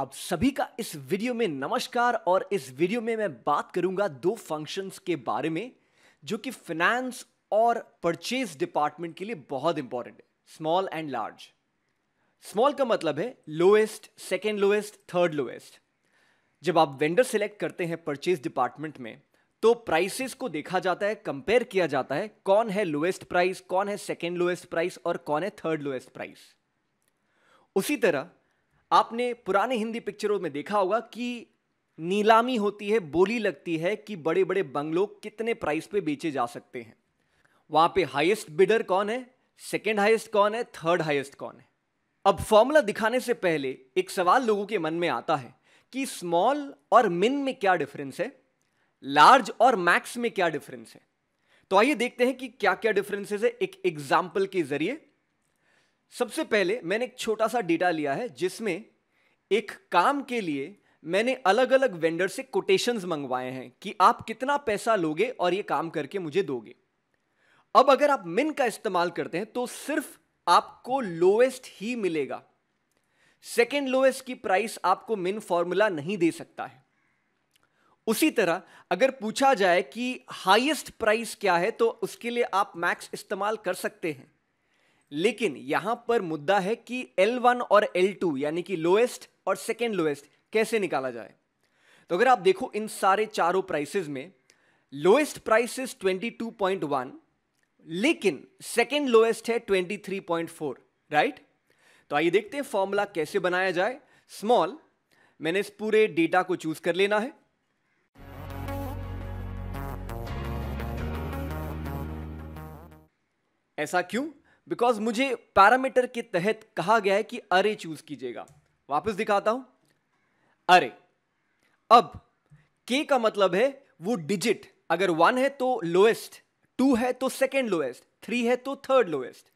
आप सभी का इस वीडियो में नमस्कार और इस वीडियो में मैं बात करूंगा दो फंक्शंस के बारे में जो कि फिनेंस और परचेज डिपार्टमेंट के लिए बहुत इंपॉर्टेंट है स्मॉल एंड लार्ज स्मॉल का मतलब है lowest second lowest third lowest जब आप वेंडर सेलेक्ट करते हैं परचेज डिपार्टमेंट में तो प्राइसेस को देखा जाता है कंपेयर किया जाता है कौन है लोएस्ट प्राइस कौन है सेकेंड लोएस्ट प्राइस और कौन है थर्ड लोएस्ट प्राइस उसी तरह आपने पुराने हिंदी पिक्चरों में देखा होगा कि नीलामी होती है बोली लगती है कि बड़े बड़े बंगलों कितने प्राइस पे बेचे जा सकते हैं वहां पे हाईएस्ट बिडर कौन है सेकेंड हाईएस्ट कौन है थर्ड हाईएस्ट कौन है अब फॉर्मूला दिखाने से पहले एक सवाल लोगों के मन में आता है कि स्मॉल और मिन में क्या डिफरेंस है लार्ज और मैक्स में क्या डिफरेंस है तो आइए देखते हैं कि क्या क्या डिफरेंसेस है एक एग्जाम्पल के जरिए सबसे पहले मैंने एक छोटा सा डेटा लिया है जिसमें एक काम के लिए मैंने अलग अलग वेंडर से कोटेशंस मंगवाए हैं कि आप कितना पैसा लोगे और ये काम करके मुझे दोगे अब अगर आप मिन का इस्तेमाल करते हैं तो सिर्फ आपको लोएस्ट ही मिलेगा सेकेंड लोएस्ट की प्राइस आपको मिन फॉर्मूला नहीं दे सकता है उसी तरह अगर पूछा जाए कि हाईएस्ट प्राइस क्या है तो उसके लिए आप मैक्स इस्तेमाल कर सकते हैं लेकिन यहां पर मुद्दा है कि L1 और L2 यानी कि लोएस्ट और सेकेंड लोएस्ट कैसे निकाला जाए तो अगर आप देखो इन सारे चारों प्राइसेस में लोएस्ट प्राइस इज 22.1 लेकिन सेकेंड लोएस्ट है 23.4 राइट तो आइए देखते हैं फॉर्मूला कैसे बनाया जाए स्मॉल मैंने इस पूरे डेटा को चूज कर लेना है ऐसा क्यों बिकॉज मुझे पैरामीटर के तहत कहा गया है कि अरे चूज कीजिएगा वापस दिखाता हूं अरे अब के का मतलब है वो डिजिट अगर वन है तो लोएस्ट टू है तो सेकेंड लोएस्ट थ्री है तो थर्ड लोएस्ट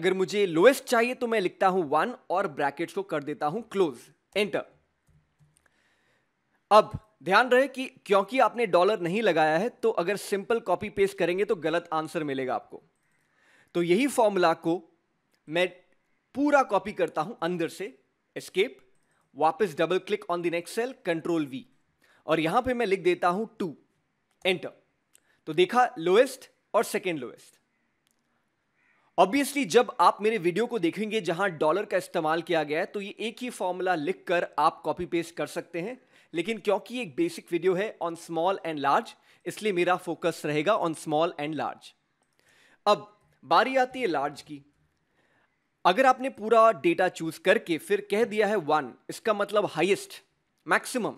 अगर मुझे लोएस्ट चाहिए तो मैं लिखता हूं वन और ब्रैकेट को कर देता हूं क्लोज एंटर अब ध्यान रहे कि क्योंकि आपने डॉलर नहीं लगाया है तो अगर सिंपल कॉपी पेस्ट करेंगे तो गलत आंसर मिलेगा आपको तो यही फॉर्मूला को मैं पूरा कॉपी करता हूं अंदर से एस्केप वापस double click on the next cell control V और यहां पे मैं लिख देता हूं टू एंटर तो देखा लोएस्ट और सेकेंड लोएस्ट ऑब्वियसली जब आप मेरे वीडियो को देखेंगे जहां डॉलर का इस्तेमाल किया गया है तो ये एक ही फॉर्मूला लिखकर आप कॉपी पेस्ट कर सकते हैं लेकिन क्योंकि एक बेसिक वीडियो है ऑन स्मॉल एंड लार्ज इसलिए मेरा फोकस रहेगा ऑन स्मॉल एंड लार्ज अब बारी आती है लार्ज की अगर आपने पूरा डेटा चूज करके फिर कह दिया है वन इसका मतलब हाईएस्ट मैक्सिमम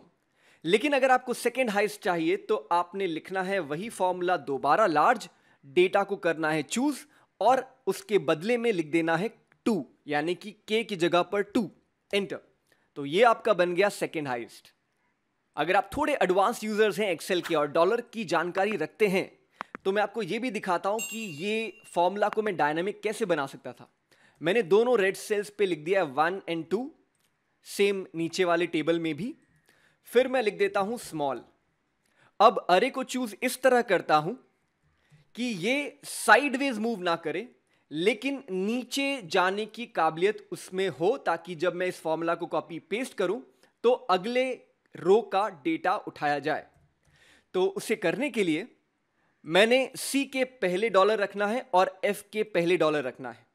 लेकिन अगर आपको सेकेंड हाइस्ट चाहिए तो आपने लिखना है वही फॉर्मूला दोबारा लार्ज डेटा को करना है चूज और उसके बदले में लिख देना है टू यानी कि के की जगह पर टू एंटर तो ये आपका बन गया सेकेंड हाइस्ट अगर आप थोड़े एडवांस यूजर्स हैं एक्सेल के और डॉलर की जानकारी रखते हैं तो मैं आपको ये भी दिखाता हूँ कि ये फॉर्मूला को मैं डायनामिक कैसे बना सकता था मैंने दोनों रेड सेल्स पे लिख दिया है वन एंड टू सेम नीचे वाले टेबल में भी फिर मैं लिख देता हूँ स्मॉल अब अरे को चूज इस तरह करता हूँ कि ये साइडवेज मूव ना करे लेकिन नीचे जाने की काबिलियत उसमें हो ताकि जब मैं इस फॉर्मूला को कॉपी पेस्ट करूँ तो अगले रो का डेटा उठाया जाए तो उसे करने के लिए मैंने सी के पहले डॉलर रखना है और एफ के पहले डॉलर रखना है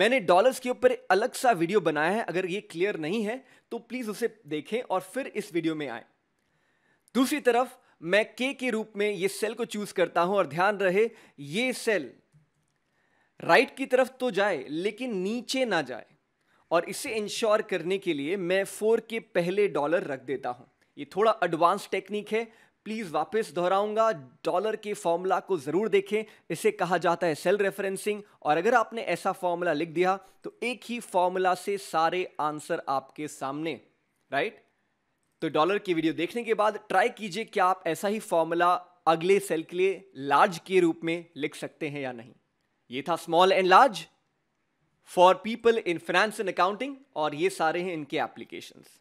मैंने डॉलर्स के ऊपर अलग सा वीडियो बनाया है अगर ये क्लियर नहीं है तो प्लीज़ उसे देखें और फिर इस वीडियो में आए दूसरी तरफ मैं के के रूप में ये सेल को चूज़ करता हूं और ध्यान रहे ये सेल राइट की तरफ तो जाए लेकिन नीचे ना जाए और इसे इंश्योर करने के लिए मैं फोर के पहले डॉलर रख देता हूं ये थोड़ा एडवांस टेक्निक है प्लीज़ वापस दोहराऊंगा डॉलर के फॉर्मूला को ज़रूर देखें इसे कहा जाता है सेल रेफरेंसिंग और अगर आपने ऐसा फॉर्मूला लिख दिया तो एक ही फॉर्मूला से सारे आंसर आपके सामने राइट तो डॉलर की वीडियो देखने के बाद ट्राई कीजिए क्या आप ऐसा ही फॉर्मूला अगले सेल के लिए लार्ज के रूप में लिख सकते हैं या नहीं ये था small and large for people in finance and accounting और ये सारे हैं इनके एप्लीकेशंस